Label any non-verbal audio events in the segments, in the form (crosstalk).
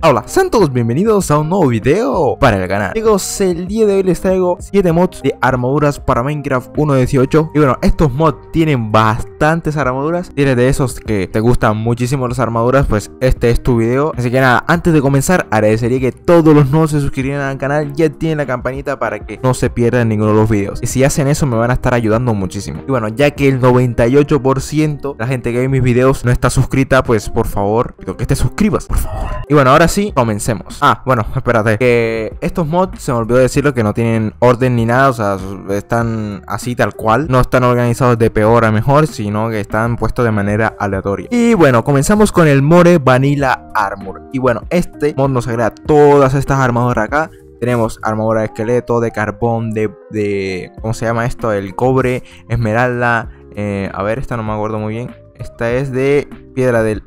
Hola, sean todos bienvenidos a un nuevo video para el canal Amigos, el día de hoy les traigo 7 mods de armaduras para Minecraft 1.18 Y bueno, estos mods tienen bastantes armaduras Tienes de esos que te gustan muchísimo las armaduras, pues este es tu video Así que nada, antes de comenzar agradecería que todos los nuevos se suscribieran al canal Ya tienen la campanita para que no se pierdan ninguno de los videos Y si hacen eso me van a estar ayudando muchísimo Y bueno, ya que el 98% de la gente que ve mis videos no está suscrita Pues por favor, pido que te suscribas, por favor Y bueno, ahora Así comencemos. Ah, bueno, (laughs) espérate. Que estos mods, se me olvidó decirlo, que no tienen orden ni nada. O sea, están así tal cual. No están organizados de peor a mejor, sino que están puestos de manera aleatoria. Y bueno, comenzamos con el More Vanilla Armor. Y bueno, este mod nos agrega todas estas armaduras acá. Tenemos armadura de esqueleto, de carbón, de, de ¿Cómo se llama esto? El cobre, esmeralda. Eh, a ver, esta no me acuerdo muy bien. Esta es de piedra del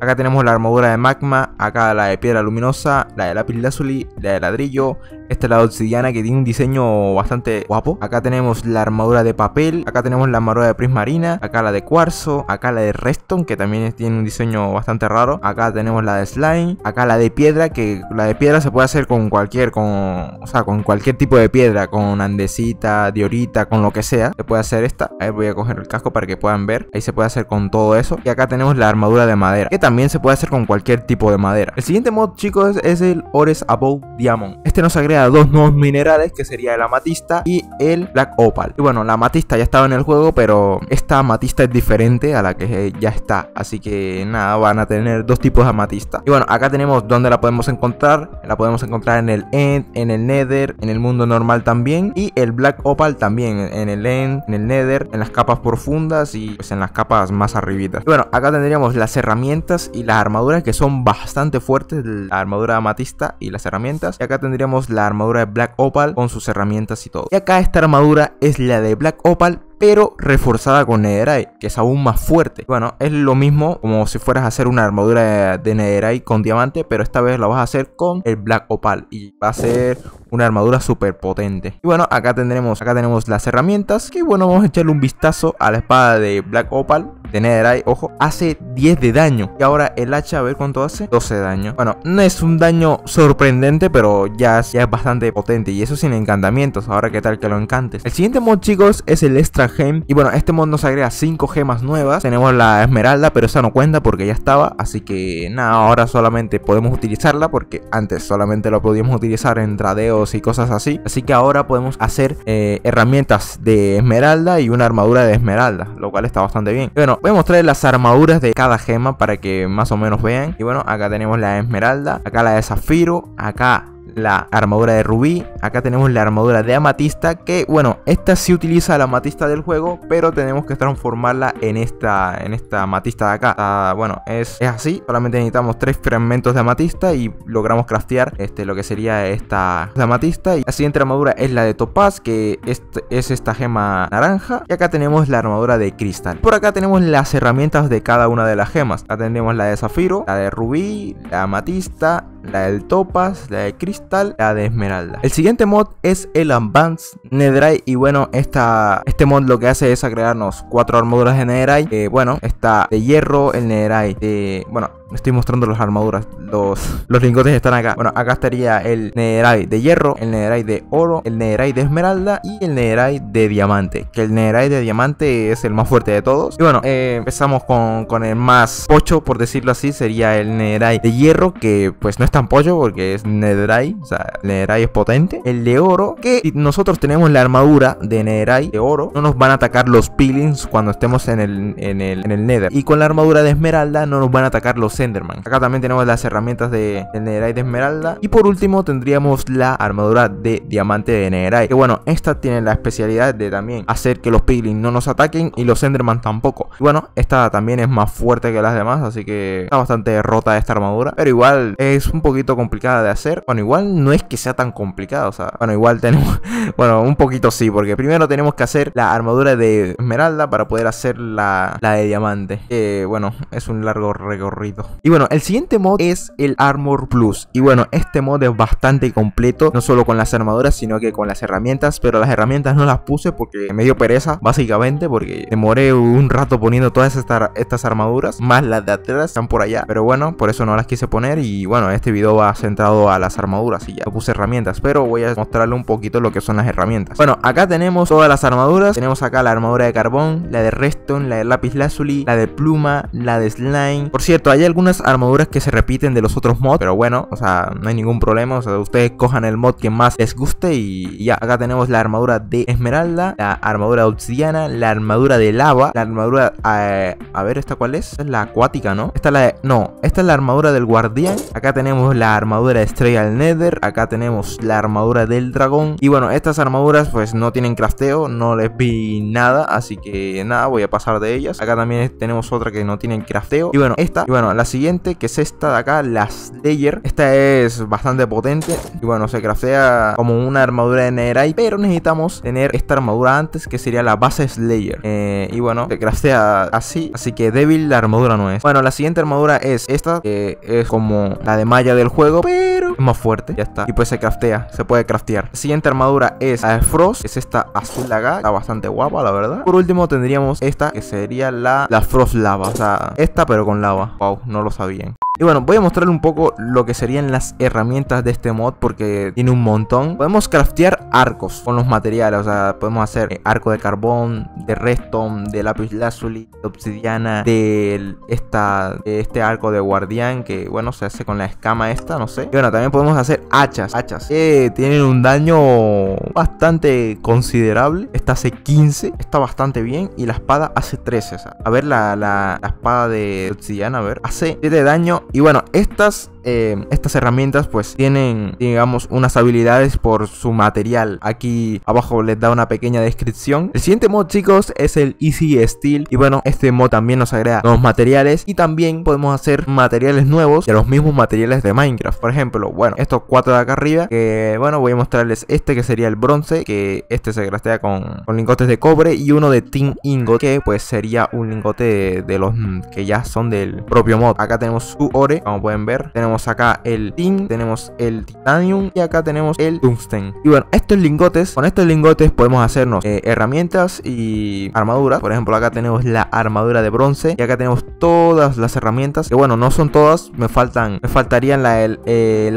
Acá tenemos la armadura de magma, acá la de piedra luminosa, la de lápiz lazuli, la de ladrillo, esta es la de obsidiana que tiene un diseño bastante guapo. Acá tenemos la armadura de papel, acá tenemos la armadura de prismarina, acá la de cuarzo, acá la de redstone que también tiene un diseño bastante raro. Acá tenemos la de slime, acá la de piedra que la de piedra se puede hacer con cualquier con, sea, con cualquier tipo de piedra, con andesita, diorita, con lo que sea. Se puede hacer esta. Ahí voy a coger el casco para que puedan ver. Ahí se puede hacer con todo eso. Y acá tenemos la armadura de madera, que también se puede hacer con cualquier tipo de madera. El siguiente mod, chicos, es el Ores Above Diamond. Este nos agrega dos nuevos minerales, que sería el amatista y el black opal. Y bueno, la amatista ya estaba en el juego, pero esta amatista es diferente a la que ya está. Así que nada, van a tener dos tipos de amatista. Y bueno, acá tenemos donde la podemos encontrar. La podemos encontrar en el End, en el Nether, en el mundo normal también. Y el Black Opal también, en el End, en el Nether, en las capas profundas y pues en las capas más arribitas. Y bueno, acá tendríamos la serra herramientas y las armaduras que son bastante fuertes, la armadura amatista y las herramientas. Y acá tendríamos la armadura de Black Opal con sus herramientas y todo. Y acá esta armadura es la de Black Opal, pero reforzada con netherite que es aún más fuerte. Bueno, es lo mismo como si fueras a hacer una armadura de netherite con diamante, pero esta vez la vas a hacer con el black opal y va a ser una armadura súper potente. Y bueno, acá tendremos, acá tenemos las herramientas, que bueno, vamos a echarle un vistazo a la espada de black opal de netherite, ojo, hace 10 de daño. Y ahora el hacha, a ver cuánto hace, 12 de daño. Bueno, no es un daño sorprendente, pero ya es, ya es bastante potente. Y eso sin encantamientos, ahora qué tal que lo encantes. El siguiente mod, chicos, es el extra y bueno, este mod nos agrega 5 gemas nuevas. Tenemos la esmeralda, pero esa no cuenta porque ya estaba. Así que nada, ahora solamente podemos utilizarla porque antes solamente lo podíamos utilizar en tradeos y cosas así. Así que ahora podemos hacer eh, herramientas de esmeralda y una armadura de esmeralda, lo cual está bastante bien. bueno, voy a mostrar las armaduras de cada gema para que más o menos vean. Y bueno, acá tenemos la esmeralda, acá la de zafiro, acá la armadura de rubí, acá tenemos la armadura de amatista, que bueno, esta sí utiliza la amatista del juego, pero tenemos que transformarla en esta, en esta amatista de acá. Ah, bueno, es, así, solamente necesitamos tres fragmentos de amatista y logramos craftear este, lo que sería esta amatista. Y la siguiente armadura es la de topaz, que es, es esta gema naranja, y acá tenemos la armadura de cristal. Por acá tenemos las herramientas de cada una de las gemas, acá tenemos la de zafiro, la de rubí, la amatista, la del Topaz, la de Cristal, la de Esmeralda. El siguiente mod es el Advanced Netherite y bueno, esta, este mod lo que hace es agregarnos cuatro armaduras de Netherite. bueno, está de hierro, el Netherite de... Bueno, estoy mostrando las armaduras. Los, lingotes están acá. Bueno, acá estaría el netherite de hierro, el netherite de oro, el netherite de esmeralda y el netherite de diamante. Que el netherite de diamante es el más fuerte de todos. Y bueno, eh, empezamos con, el más pocho, por decirlo así. Sería el netherite de hierro, que pues no es tan pocho porque es netherite. O sea, el netherite es potente. El de oro, que nosotros tenemos la armadura de netherite de oro, no nos van a atacar los peelings cuando estemos en el, en el nether. Y con la armadura de esmeralda no nos van a atacar los Enderman. Acá también tenemos las herramientas de, de de Esmeralda. Y por último tendríamos la armadura de Diamante de Netherite. Que bueno, esta tiene la especialidad de también hacer que los Piglin no nos ataquen y los Enderman tampoco. Y bueno, esta también es más fuerte que las demás, así que está bastante rota esta armadura. Pero igual es un poquito complicada de hacer. Bueno, igual no es que sea tan complicada, o sea, bueno, igual (laughs) tenemos, bueno, un poquito sí, porque primero tenemos que hacer la armadura de Esmeralda para poder hacer la, la de Diamante. Que bueno, es un largo recorrido. Y bueno, el siguiente mod es el Armor Plus. Y bueno, este mod es bastante completo, no solo con las armaduras, sino que con las herramientas. Pero las herramientas no las puse porque me dio pereza, básicamente, porque demoré un rato poniendo todas estas, armaduras, más las de atrás están por allá. Pero bueno, por eso no las quise poner. Y bueno, este video va centrado a las armaduras y ya no puse herramientas, pero voy a mostrarle un poquito lo que son las herramientas. Bueno, acá tenemos todas las armaduras. Tenemos acá la armadura de carbón, la de Reston, la de lápiz lazuli, la de pluma, la de slime. Por cierto, hay algún unas armaduras que se repiten de los otros mods, pero bueno, o sea, no hay ningún problema, o sea, ustedes cojan el mod que más les guste y ya, acá tenemos la armadura de esmeralda, la armadura de obsidiana, la armadura de lava, la armadura, eh, a ver, ¿esta cuál es? es la acuática, ¿no? Esta la no, esta es la armadura del guardián, acá tenemos la armadura de estrella del nether, acá tenemos la armadura del dragón, y bueno, estas armaduras pues no tienen crafteo, no les vi nada, así que nada, voy a pasar de ellas, acá también tenemos otra que no tienen crafteo, y bueno, esta, y bueno, la la siguiente, que es esta de acá, la Slayer. Esta es bastante potente y bueno, se craftea como una armadura de Nerai, pero necesitamos tener esta armadura antes, que sería la base Slayer. Eh, y bueno, se craftea así, así que débil la armadura no es. Bueno, la siguiente armadura es esta, que es como la de malla del juego, pero es más fuerte, ya está. Y pues se craftea, se puede craftear. La siguiente armadura es la Frost, es esta azul acá, está bastante guapa, la verdad. Por último tendríamos esta, que sería la, la Frost Lava, o sea, esta pero con lava. Wow, no lo sabían. Y bueno, voy a mostrar un poco lo que serían las herramientas de este mod porque tiene un montón. Podemos craftear arcos con los materiales, o sea, podemos hacer eh, arco de carbón, de redstone, de lápiz lazuli, de obsidiana, de, esta, de este arco de guardián que, bueno, se hace con la escama esta, no sé. Y bueno, también podemos hacer hachas, hachas que tienen un daño bastante considerable. Esta hace 15, está bastante bien y la espada hace 13. a ver la, espada de obsidiana, a ver, hace 7 daño y bueno, estas eh, estas herramientas pues tienen digamos unas habilidades por su material aquí abajo les da una pequeña descripción el siguiente mod chicos es el easy steel y bueno este mod también nos agrega nuevos materiales y también podemos hacer materiales nuevos de los mismos materiales de minecraft por ejemplo bueno estos cuatro de acá arriba que bueno voy a mostrarles este que sería el bronce que este se craftea con, lingotes de cobre y uno de tin ingot que pues sería un lingote de, los mm, que ya son del propio mod acá tenemos su ore como pueden ver tenemos acá el tin, tenemos el titanium y acá tenemos el tungsten. Y bueno, estos lingotes, con estos lingotes podemos hacernos eh, herramientas y armaduras. Por ejemplo, acá tenemos la armadura de bronce y acá tenemos todas las herramientas. Que bueno, no son todas, me faltan, me faltarían la, el,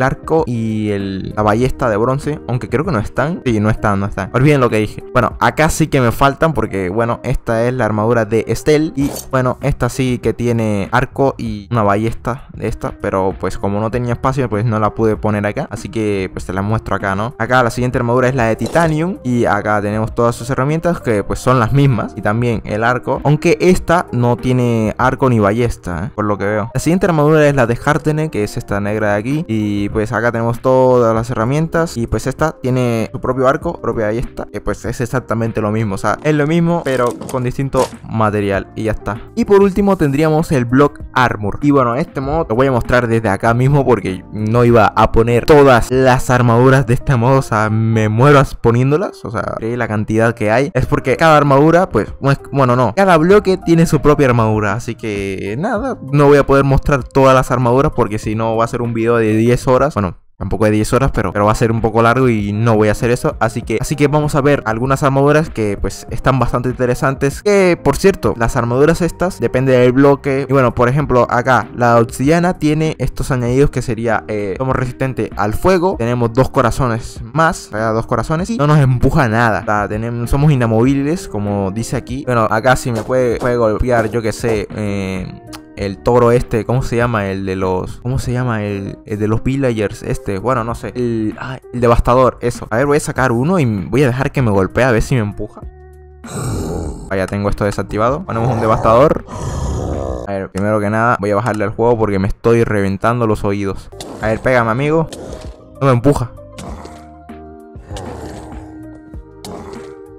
arco y la ballesta de bronce, aunque creo que no están. Sí, no están, no están. Olviden lo que dije. Bueno, acá sí que me faltan porque bueno, esta es la armadura de Estel y bueno, esta sí que tiene arco y una ballesta de esta, pero pues como no tenía espacio, pues no la pude poner acá. Así que pues te la muestro acá, ¿no? Acá la siguiente armadura es la de Titanium. Y acá tenemos todas sus herramientas que pues son las mismas. Y también el arco. Aunque esta no tiene arco ni ballesta, ¿eh? por lo que veo. La siguiente armadura es la de Hartene, que es esta negra de aquí. Y pues acá tenemos todas las herramientas. Y pues esta tiene su propio arco, propia ballesta. Que pues es exactamente lo mismo. O sea, es lo mismo, pero con distinto material. Y ya está. Y por último tendríamos el Block Armor. Y bueno, este modo lo voy a mostrar desde acá mismo porque no iba a poner todas las armaduras de esta moda O sea, me muero poniéndolas. O sea, la cantidad que hay. Es porque cada armadura, pues, bueno, no. Cada bloque tiene su propia armadura. Así que nada, no voy a poder mostrar todas las armaduras porque si no va a ser un video de 10 horas. Bueno, Tampoco de 10 horas, pero, va a ser un poco largo y no voy a hacer eso. Así que, así que vamos a ver algunas armaduras que pues están bastante interesantes. Que por cierto, las armaduras estas depende del bloque. Y bueno, por ejemplo, acá la obsidiana tiene estos añadidos que sería somos eh, resistente al fuego. Tenemos dos corazones más, dos corazones y no nos empuja nada. somos inamovibles, como dice aquí. Bueno, acá sí me puede, golpear, yo que sé. Eh, el toro este, ¿cómo se llama? El de los, ¿cómo se llama? El, de los villagers este, bueno, no sé, el, ah, el devastador, eso. A ver, voy a sacar uno y voy a dejar que me golpee a ver si me empuja. Vaya, ah, ya tengo esto desactivado. Ponemos un devastador. A ver, primero que nada, voy a bajarle al juego porque me estoy reventando los oídos. A ver, pégame, amigo. No me empuja.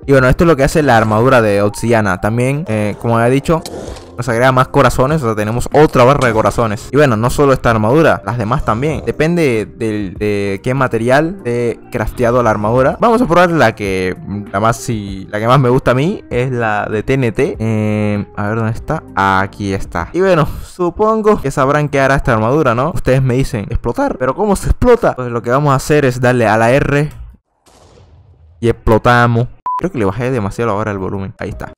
Y bueno, esto es lo que hace la armadura de Obsidiana. También, eh, como había dicho, nos agrega más corazones, o sea, tenemos otra barra de corazones. Y bueno, no solo esta armadura, las demás también. Depende de qué material he crafteado la armadura. Vamos a probar la que la más si la que más me gusta a mí es la de TNT. Eh, a ver dónde está. Aquí está. Y bueno, supongo que sabrán qué hará esta armadura, ¿no? Ustedes me dicen explotar, pero ¿cómo se explota? Pues lo que vamos a hacer es darle a la R y explotamos. Creo que le bajé demasiado ahora el volumen. Ahí está.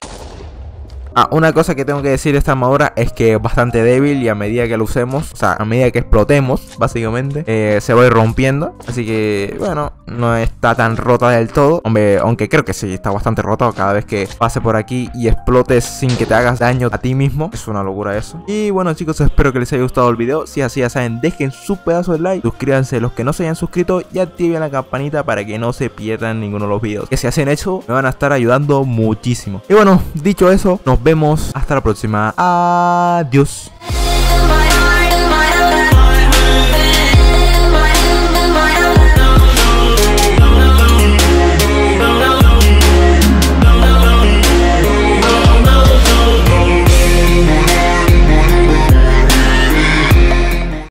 Ah, una cosa que tengo que decir de esta armadura es que es bastante débil y a medida que lo usemos, o sea, a medida que explotemos, básicamente, eh, se va a ir rompiendo. Así que, bueno, no está tan rota del todo. Hombre, aunque creo que sí, está bastante rota cada vez que pase por aquí y explotes sin que te hagas daño a ti mismo. Es una locura eso. Y bueno, chicos, espero que les haya gustado el video. Si así, ya saben, dejen su pedazo de like, suscríbanse los que no se hayan suscrito y activen la campanita para que no se pierdan ninguno de los videos. Que si hacen eso, me van a estar ayudando muchísimo. Y bueno, dicho eso, nos vemos vemos. Hasta la próxima. Adiós.